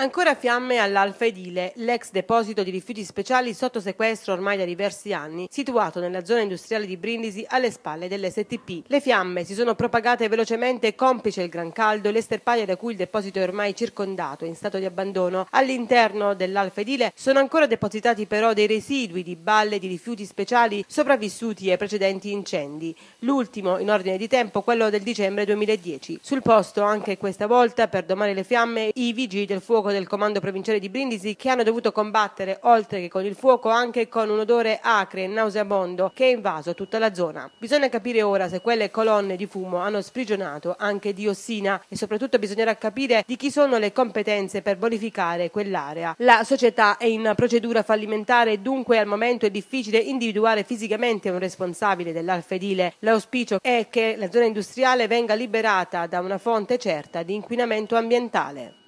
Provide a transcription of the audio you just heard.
Ancora fiamme all'Alfa Edile, l'ex deposito di rifiuti speciali sotto sequestro ormai da diversi anni, situato nella zona industriale di Brindisi alle spalle dell'STP. Le fiamme si sono propagate velocemente complice il gran caldo e le sterpaglie da cui il deposito è ormai circondato in stato di abbandono. All'interno dell'Alfa Edile sono ancora depositati però dei residui di balle di rifiuti speciali sopravvissuti ai precedenti incendi, l'ultimo in ordine di tempo quello del dicembre 2010. Sul posto anche questa volta per domare le fiamme i vigili del fuoco fuoco del comando provinciale di Brindisi che hanno dovuto combattere oltre che con il fuoco anche con un odore acre e nauseabondo che ha invaso tutta la zona. Bisogna capire ora se quelle colonne di fumo hanno sprigionato anche diossina e soprattutto bisognerà capire di chi sono le competenze per bonificare quell'area. La società è in procedura fallimentare dunque al momento è difficile individuare fisicamente un responsabile dell'alfedile. L'auspicio è che la zona industriale venga liberata da una fonte certa di inquinamento ambientale.